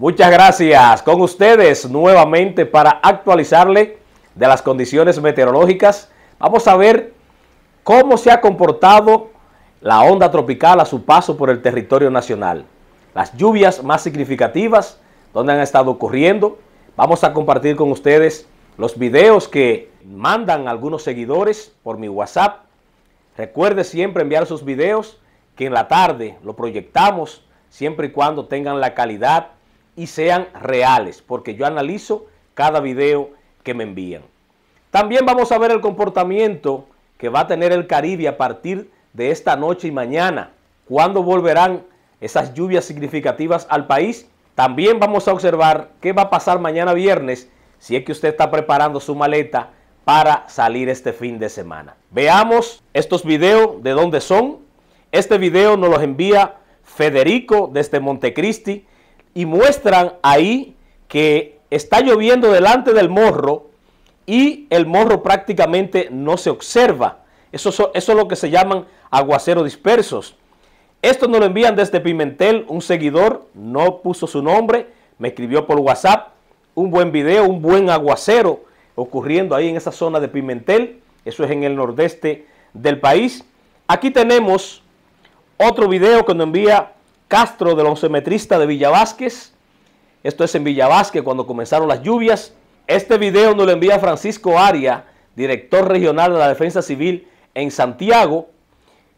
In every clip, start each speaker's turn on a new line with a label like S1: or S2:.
S1: Muchas gracias. Con ustedes nuevamente para actualizarle de las condiciones meteorológicas. Vamos a ver cómo se ha comportado la onda tropical a su paso por el territorio nacional. Las lluvias más significativas, donde han estado ocurriendo. Vamos a compartir con ustedes los videos que mandan algunos seguidores por mi WhatsApp. Recuerde siempre enviar sus videos que en la tarde lo proyectamos siempre y cuando tengan la calidad y sean reales, porque yo analizo cada video que me envían. También vamos a ver el comportamiento que va a tener el Caribe a partir de esta noche y mañana, cuando volverán esas lluvias significativas al país. También vamos a observar qué va a pasar mañana viernes si es que usted está preparando su maleta para salir este fin de semana. Veamos estos videos de dónde son. Este video nos los envía Federico desde Montecristi y muestran ahí que está lloviendo delante del morro y el morro prácticamente no se observa. Eso, eso es lo que se llaman aguaceros dispersos. Esto nos lo envían desde Pimentel, un seguidor, no puso su nombre, me escribió por WhatsApp, un buen video, un buen aguacero ocurriendo ahí en esa zona de Pimentel, eso es en el nordeste del país. Aquí tenemos otro video que nos envía Castro del oncemetrista de Villavásquez. Esto es en Villavásquez cuando comenzaron las lluvias. Este video nos lo envía Francisco Aria, director regional de la Defensa Civil en Santiago.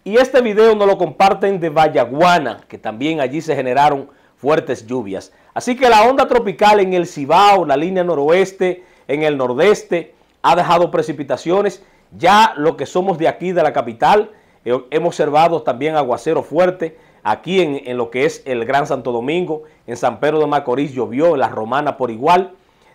S1: Y este video nos lo comparten de Vallaguana, que también allí se generaron fuertes lluvias. Así que la onda tropical en el Cibao, la línea noroeste, en el nordeste, ha dejado precipitaciones. Ya lo que somos de aquí, de la capital, eh, hemos observado también aguacero fuerte Aquí en, lo que es el Gran Santo Domingo, en San Pedro de Macorís llovió, en La Romana por igual.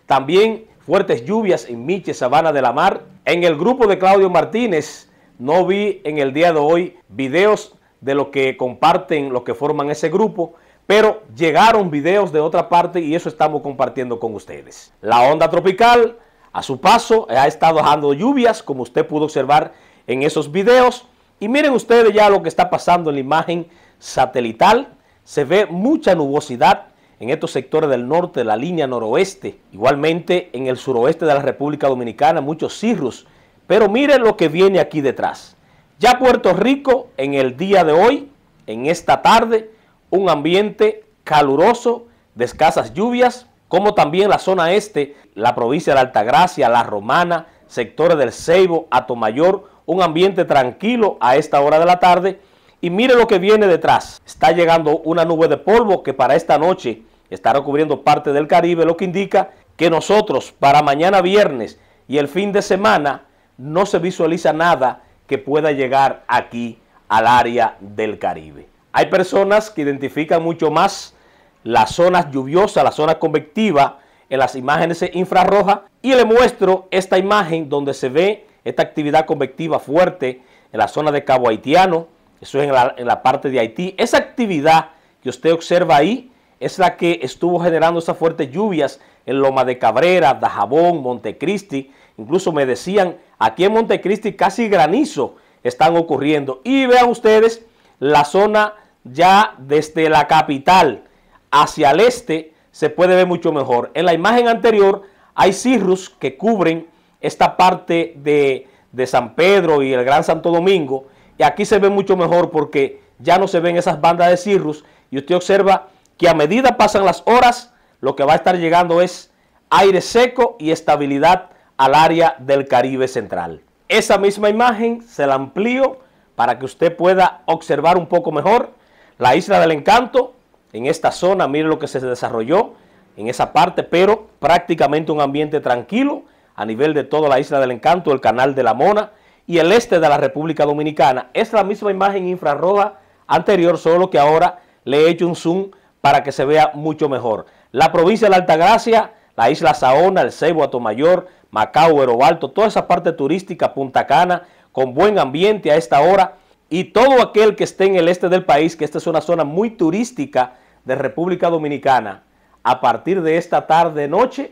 S1: También fuertes lluvias en Miche, Sabana de la Mar. En el grupo de Claudio Martínez no vi en el día de hoy videos de lo que comparten, los que forman ese grupo, pero llegaron videos de otra parte y eso estamos compartiendo con ustedes. La onda tropical a su paso ha estado dejando lluvias, como usted pudo observar en esos videos. Y miren ustedes ya lo que está pasando en la imagen satelital, se ve mucha nubosidad en estos sectores del norte de la línea noroeste. Igualmente en el suroeste de la República Dominicana, muchos cirrus. Pero miren lo que viene aquí detrás. Ya Puerto Rico en el día de hoy, en esta tarde, un ambiente caluroso, de escasas lluvias, como también la zona este, la provincia de Altagracia, La Romana, sectores del Ceibo, Atomayor, un ambiente tranquilo a esta hora de la tarde, y mire lo que viene detrás. Está llegando una nube de polvo que para esta noche estará cubriendo parte del Caribe, lo que indica que nosotros para mañana viernes y el fin de semana no se visualiza nada que pueda llegar aquí al área del Caribe. Hay personas que identifican mucho más las zonas lluviosas, las zonas convectivas en las imágenes infrarrojas y le muestro esta imagen donde se ve esta actividad convectiva fuerte en la zona de Cabo Haitiano, eso es en la, parte de Haití. Esa actividad que usted observa ahí es la que estuvo generando esas fuertes lluvias en Loma de Cabrera, Dajabón, Montecristi. Incluso me decían, aquí en Montecristi casi granizo están ocurriendo. Y vean ustedes la zona ya desde la capital hacia el este se puede ver mucho mejor. En la imagen anterior hay cirrus que cubren esta parte de, de San Pedro y el Gran Santo Domingo y aquí se ve mucho mejor porque ya no se ven esas bandas de cirrus. Y usted observa que a medida pasan las horas, lo que va a estar llegando es aire seco y estabilidad al área del Caribe Central. Esa misma imagen se la amplío para que usted pueda observar un poco mejor la Isla del Encanto. En esta zona, mire lo que se desarrolló en esa parte, pero prácticamente un ambiente tranquilo a nivel de toda la Isla del Encanto, el Canal de la Mona, y el este de la República Dominicana. Es la misma imagen infrarroja anterior, solo que ahora le he hecho un zoom para que se vea mucho mejor. La provincia de la Altagracia, la isla Saona, el Ceibo, Atomayor, Macao, Erobalto, toda esa parte turística, Punta Cana, con buen ambiente a esta hora. Y todo aquel que esté en el este del país, que esta es una zona muy turística de República Dominicana, a partir de esta tarde, noche,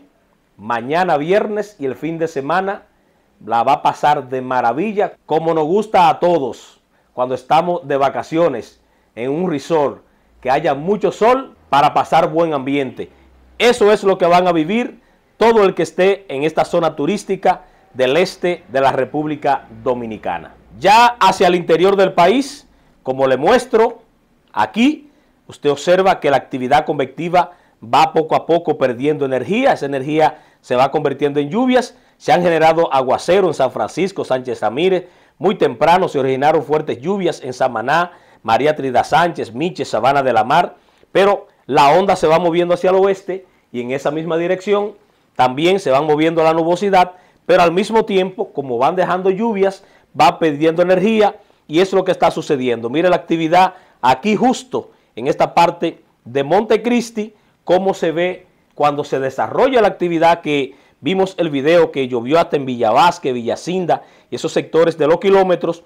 S1: mañana viernes y el fin de semana, la va a pasar de maravilla, como nos gusta a todos cuando estamos de vacaciones en un resort, que haya mucho sol para pasar buen ambiente. Eso es lo que van a vivir todo el que esté en esta zona turística del este de la República Dominicana. Ya hacia el interior del país, como le muestro aquí, usted observa que la actividad convectiva va poco a poco perdiendo energía, esa energía se va convirtiendo en lluvias, se han generado aguaceros en San Francisco, Sánchez Ramírez, muy temprano se originaron fuertes lluvias en Samaná, María Trida Sánchez, Miche, Sabana de la Mar, pero la onda se va moviendo hacia el oeste y en esa misma dirección también se van moviendo la nubosidad, pero al mismo tiempo, como van dejando lluvias, va perdiendo energía y es lo que está sucediendo. Mire la actividad aquí justo en esta parte de Montecristi, cómo se ve cuando se desarrolla la actividad que vimos el video que llovió hasta en Villavasque, Villacinda y esos sectores de los kilómetros,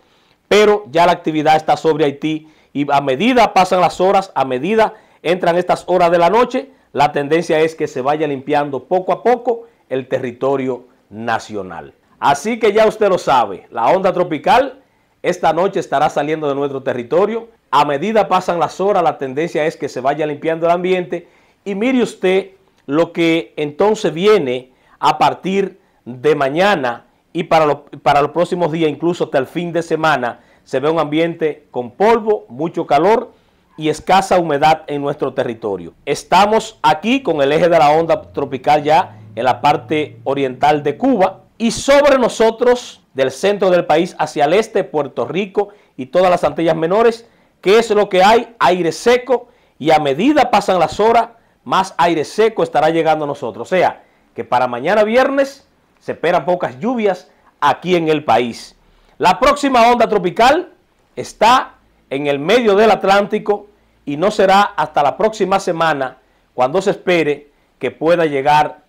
S1: pero ya la actividad está sobre Haití y a medida pasan las horas, a medida entran estas horas de la noche, la tendencia es que se vaya limpiando poco a poco el territorio nacional. Así que ya usted lo sabe, la onda tropical esta noche estará saliendo de nuestro territorio. A medida pasan las horas, la tendencia es que se vaya limpiando el ambiente y mire usted lo que entonces viene a partir de mañana y para, para los próximos días, incluso hasta el fin de semana, se ve un ambiente con polvo, mucho calor y escasa humedad en nuestro territorio. Estamos aquí con el eje de la onda tropical ya en la parte oriental de Cuba y sobre nosotros del centro del país hacia el este, Puerto Rico y todas las Antillas Menores, ¿qué es lo que hay? Aire seco y a medida pasan las horas más aire seco estará llegando a nosotros. O sea, que para mañana viernes se esperan pocas lluvias aquí en el país. La próxima onda tropical está en el medio del Atlántico y no será hasta la próxima semana cuando se espere que pueda llegar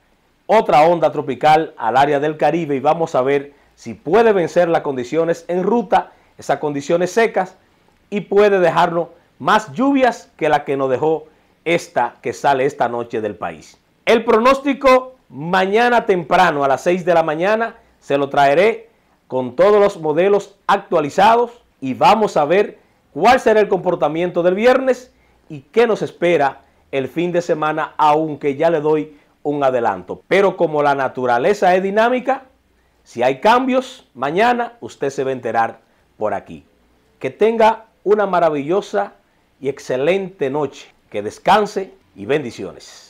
S1: otra onda tropical al área del Caribe y vamos a ver si puede vencer las condiciones en ruta, esas condiciones secas, y puede dejarnos más lluvias que la que nos dejó esta que sale esta noche del país. El pronóstico mañana temprano a las 6 de la mañana se lo traeré con todos los modelos actualizados y vamos a ver cuál será el comportamiento del viernes y qué nos espera el fin de semana, aunque ya le doy un adelanto. Pero como la naturaleza es dinámica, si hay cambios, mañana usted se va a enterar por aquí. Que tenga una maravillosa y excelente noche. Que descanse y bendiciones.